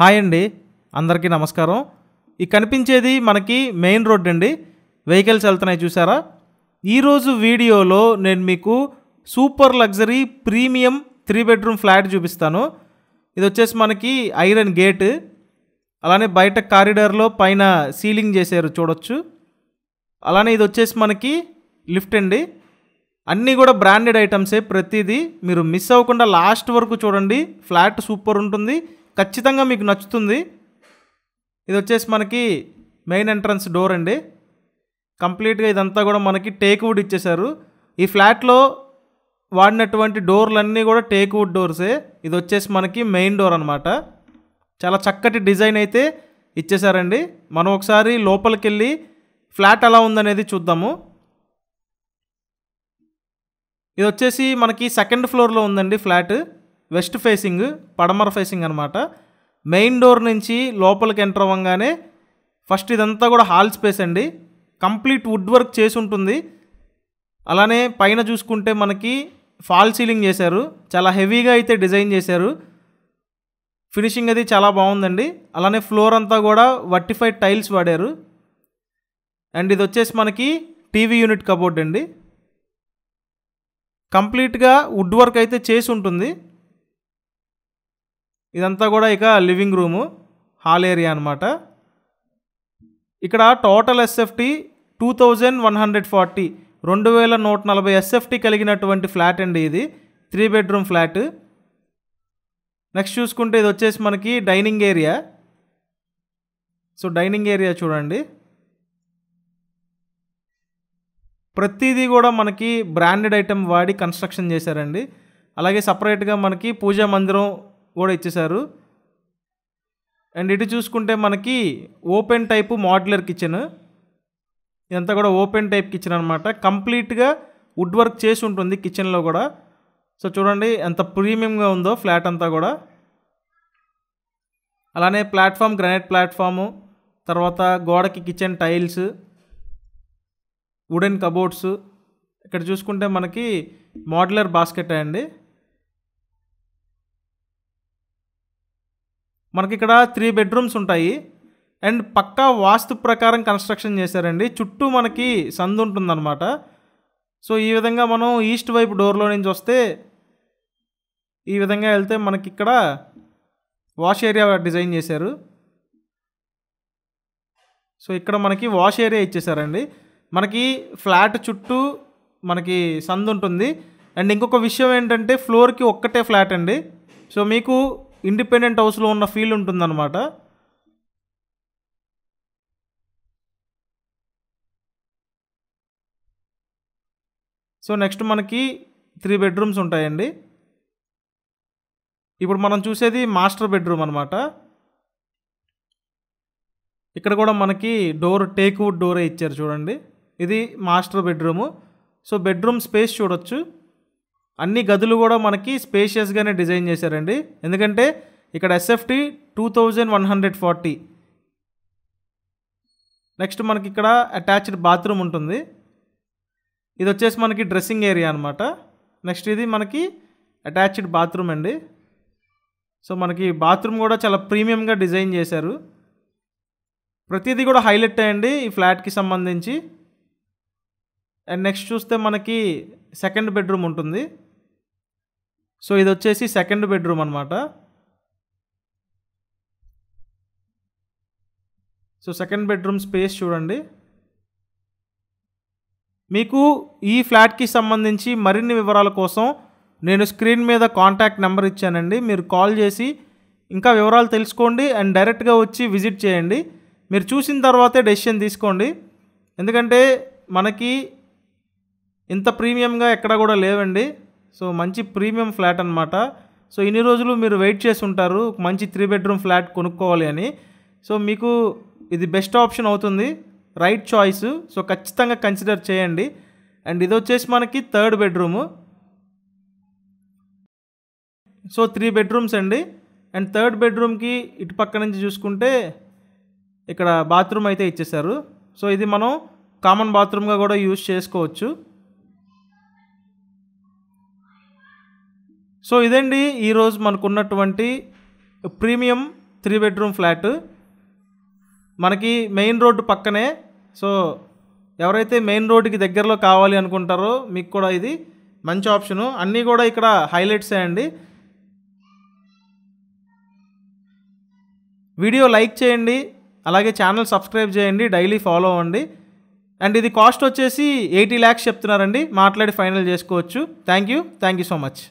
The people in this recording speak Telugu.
హాయ్ అండి అందరికీ నమస్కారం ఈ కనిపించేది మనకి మెయిన్ రోడ్ అండి వెహికల్స్ వెళ్తున్నాయి చూసారా ఈరోజు వీడియోలో నేను మీకు super luxury premium three bedroom flat చూపిస్తాను ఇది వచ్చేసి మనకి ఐరన్ గేట్ అలానే బయట కారిడార్లో పైన సీలింగ్ చేశారు చూడొచ్చు అలానే ఇది వచ్చేసి మనకి లిఫ్ట్ అండి అన్నీ కూడా బ్రాండెడ్ ఐటమ్సే ప్రతిదీ మీరు మిస్ అవ్వకుండా లాస్ట్ వరకు చూడండి ఫ్లాట్ సూపర్ ఉంటుంది ఖచ్చితంగా మీకు నచ్చుతుంది ఇది వచ్చేసి మనకి మెయిన్ ఎంట్రన్స్ డోర్ అండి కంప్లీట్గా ఇదంతా కూడా మనకి టేక్ వుడ్ ఇచ్చేశారు ఈ ఫ్లాట్లో వాడినటువంటి డోర్లన్నీ కూడా టేక్ వుడ్ డోర్సే ఇది వచ్చేసి మనకి మెయిన్ డోర్ అనమాట చాలా చక్కటి డిజైన్ అయితే ఇచ్చేసారండి మనం ఒకసారి లోపలికి వెళ్ళి ఫ్లాట్ ఎలా ఉందనేది చూద్దాము ఇది వచ్చేసి మనకి సెకండ్ ఫ్లోర్లో ఉందండి ఫ్లాట్ వెస్ట్ ఫేసింగ్ పడమర ఫేసింగ్ అనమాట మెయిన్ డోర్ నుంచి లోపలికి ఎంటర్ అవ్వగానే ఫస్ట్ ఇదంతా కూడా హాల్ స్పేస్ అండి కంప్లీట్ వుడ్ వర్క్ చేసి ఉంటుంది అలానే పైన చూసుకుంటే మనకి ఫాల్ సీలింగ్ చేశారు చాలా హెవీగా అయితే డిజైన్ చేశారు ఫినిషింగ్ అది చాలా బాగుందండి అలానే ఫ్లోర్ అంతా కూడా వర్టిఫైడ్ టైల్స్ వాడారు అండ్ ఇది వచ్చేసి మనకి టీవీ యూనిట్ కబోర్డ్ అండి కంప్లీట్గా వుడ్ వర్క్ అయితే చేసి ఉంటుంది ఇదంతా కూడా ఇక లివింగ్ రూము హాల్ ఏరియా అనమాట ఇక్కడ total SFT two thousand one hundred forty రెండు వేల నూట నలభై ఎస్ఎఫ్టీ కలిగినటువంటి ఫ్లాట్ అండి ఇది త్రీ బెడ్రూమ్ ఫ్లాట్ నెక్స్ట్ చూసుకుంటే ఇది వచ్చేసి మనకి dining area so dining area చూడండి ప్రతిదీ కూడా మనకి బ్రాండెడ్ ఐటెం వాడి కన్స్ట్రక్షన్ చేశారండి అలాగే సపరేట్గా మనకి పూజా మందిరం కూడా ఇచ్చేశారు అండ్ ఇటు చూసుకుంటే మనకి ఓపెన్ టైపు మాడ్యులర్ కిచెన్ ఇదంతా కూడా ఓపెన్ టైప్ కిచెన్ అనమాట కంప్లీట్గా వుడ్ వర్క్ చేసి ఉంటుంది కిచెన్లో కూడా సో చూడండి ఎంత ప్రీమియంగా ఉందో ఫ్లాట్ అంతా కూడా అలానే ప్లాట్ఫామ్ గ్రానైట్ ప్లాట్ఫాము తర్వాత గోడకి కిచెన్ టైల్స్ వుడెన్ కబోర్డ్స్ ఇక్కడ చూసుకుంటే మనకి మాడ్యులర్ బాస్కెట్ అండి మనకి ఇక్కడ త్రీ బెడ్రూమ్స్ ఉంటాయి అండ్ పక్కా వాస్తు ప్రకారం కన్స్ట్రక్షన్ చేశారండి చుట్టూ మనకి సందు ఉంటుందన్నమాట సో ఈ విధంగా మనం ఈస్ట్ వైపు డోర్లో నుంచి వస్తే ఈ విధంగా వెళ్తే మనకి ఇక్కడ వాష్ ఏరియా డిజైన్ చేశారు సో ఇక్కడ మనకి వాష్ ఏరియా ఇచ్చేసారండి మనకి ఫ్లాట్ చుట్టూ మనకి సందు ఉంటుంది అండ్ ఇంకొక విషయం ఏంటంటే ఫ్లోర్కి ఒక్కటే ఫ్లాట్ అండి సో మీకు ఇండిపెండెంట్ హౌస్లో ఉన్న ఫీల్ ఉంటుందన్నమాట సో నెక్స్ట్ మనకి త్రీ బెడ్రూమ్స్ ఉంటాయండి ఇప్పుడు మనం చూసేది మాస్టర్ బెడ్రూమ్ అనమాట ఇక్కడ కూడా మనకి డోర్ టేక్వుడ్ డోరే ఇచ్చారు చూడండి ఇది master bedroom so bedroom space చూడొచ్చు అన్ని గదులు కూడా మనకి స్పేషియస్గానే డిజైన్ చేశారండి ఎందుకంటే ఇక్కడ SFT two thousand one hundred forty next మనకి ఇక్కడ అటాచ్డ్ బాత్రూమ్ ఉంటుంది ఇది వచ్చేసి మనకి డ్రెస్సింగ్ ఏరియా అనమాట నెక్స్ట్ ఇది మనకి అటాచ్డ్ బాత్రూమ్ అండి సో మనకి బాత్రూమ్ కూడా చాలా ప్రీమియంగా డిజైన్ చేశారు ప్రతిదీ కూడా హైలైట్ అయ్యండి ఈ ఫ్లాట్కి సంబంధించి అండ్ నెక్స్ట్ చూస్తే మనకి సెకండ్ బెడ్రూమ్ ఉంటుంది సో ఇది వచ్చేసి సెకండ్ బెడ్రూమ్ అనమాట సో సెకండ్ బెడ్రూమ్ స్పేస్ చూడండి మీకు ఈ ఫ్లాట్కి సంబంధించి మరిన్ని వివరాల కోసం నేను స్క్రీన్ మీద కాంటాక్ట్ నెంబర్ ఇచ్చానండి మీరు కాల్ చేసి ఇంకా వివరాలు తెలుసుకోండి అండ్ డైరెక్ట్గా వచ్చి విజిట్ చేయండి మీరు చూసిన తర్వాతే డెసిషన్ తీసుకోండి ఎందుకంటే మనకి ఇంత ప్రీమియంగా ఎక్కడ కూడా లేవండి సో మంచి ప్రీమియం ఫ్లాట్ అనమాట సో ఇన్ని రోజులు మీరు వెయిట్ చేసి ఉంటారు మంచి త్రీ బెడ్రూమ్ ఫ్లాట్ కొనుక్కోవాలి అని సో మీకు ఇది బెస్ట్ ఆప్షన్ అవుతుంది రైట్ చాయిస్ సో ఖచ్చితంగా కన్సిడర్ చేయండి అండ్ ఇది వచ్చేసి మనకి third bedroom so three bedrooms అండి అండ్ థర్డ్ బెడ్రూమ్కి ఇటు పక్క నుంచి చూసుకుంటే ఇక్కడ బాత్రూమ్ అయితే ఇచ్చేసారు సో ఇది మనం కామన్ బాత్రూమ్గా కూడా యూజ్ చేసుకోవచ్చు సో ఇదండి ఈరోజు మనకున్నటువంటి ప్రీమియం త్రీ బెడ్రూమ్ ఫ్లాట్ మనకి మెయిన్ రోడ్డు పక్కనే సో ఎవరైతే మెయిన్ రోడ్డుకి దగ్గరలో కావాలి అనుకుంటారో మీకు కూడా ఇది మంచి ఆప్షను అన్నీ కూడా ఇక్కడ హైలైట్స్ అండి వీడియో లైక్ చేయండి అలాగే ఛానల్ సబ్స్క్రైబ్ చేయండి డైలీ ఫాలో అవ్వండి అండ్ ఇది కాస్ట్ వచ్చేసి ఎయిటీ ల్యాక్స్ చెప్తున్నారండి మాట్లాడి ఫైనల్ చేసుకోవచ్చు thank you thank you so much